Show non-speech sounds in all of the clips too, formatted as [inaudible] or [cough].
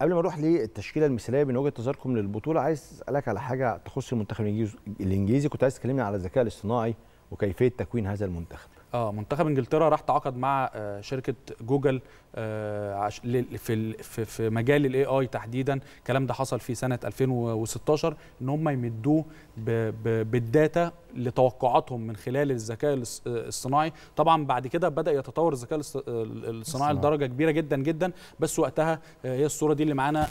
قبل ما نروح للتشكيله المثاليه من وجهه نظركم للبطوله عايز اسالك على حاجه تخص المنتخب الانجليزي كنت عايز تكلمني على الذكاء الاصطناعي وكيفيه تكوين هذا المنتخب اه منتخب انجلترا راح تعاقد مع آه، شركه جوجل آه، في في مجال الاي اي تحديدا الكلام ده حصل في سنه 2016 ان هم يمدوه بالداتا لتوقعاتهم من خلال الذكاء الصناعي طبعا بعد كده بدا يتطور الذكاء الصناعي لدرجه كبيره جدا جدا بس وقتها آه، هي الصوره دي اللي معانا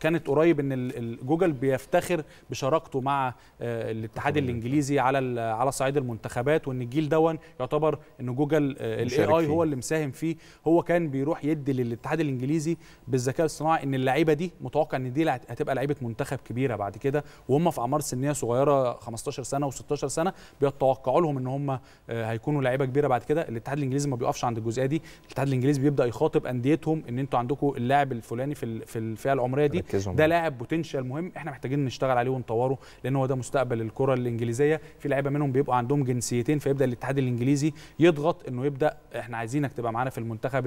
كانت قريب ان جوجل بيفتخر بشراكته مع الاتحاد الانجليزي على على صعيد المنتخبات وان الجيل دون يعتبر ان جوجل آه، الاي اي هو اللي مساهم فيه هو كان بيروح يدي للاتحاد الانجليزي بالذكاء الصناعي ان اللعيبه دي متوقع ان دي هتبقى لعيبه منتخب كبيره بعد كده وهم في اعمار سنيه صغيره 15 سنه و16 سنه بيتوقعوا لهم ان هم آه، هيكونوا لعيبه كبيره بعد كده الاتحاد الانجليزي ما بيقفش عند الجزئيه دي الاتحاد الانجليزي بيبدا يخاطب انديتهم ان انتوا عندكم اللاعب الفلاني في في الفئه العمريه دي ده لاعب بوتنشال مهم احنا محتاجين نشتغل عليه ونطوره لان هو ده مستقبل الكره الانجليزيه في لعيبه منهم بيبقوا عندهم جنسيتين فيبدا الاتحاد الانجليزي يضغط انه يبدا احنا عايزينك تبقى معانا في المنتخب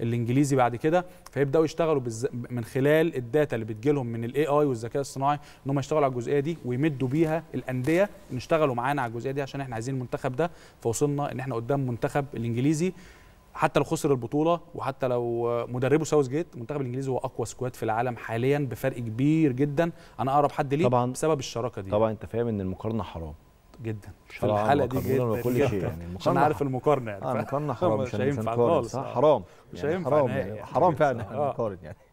الانجليزي بعد كده فيبداوا يشتغلوا من خلال الداتا اللي بتجيلهم من الاي اي والذكاء الصناعي ان هم يشتغلوا على الجزئيه دي ويمدوا بيها الانديه ان اشتغلوا معانا على الجزئيه دي عشان احنا عايزين المنتخب ده فوصلنا ان احنا قدام منتخب الانجليزي حتى لو خسر البطوله وحتى لو مدربه ساوث جيت المنتخب الانجليزي هو اقوى سكواد في العالم حاليا بفرق كبير جدا انا اقرب حد ليه طبعا بسبب الشراكه دي طبعا انت فاهم ان المقارنه حرام جدا في الحلقه دي جدا وكل شيء [laughs] يعني عشان عارف المقارنه يعني آه، المقارنه [laughs] آه، حرام مش هينفع يعني خالص حرام مش هينفع حرام [laughs] آه. فعلا نقارن يعني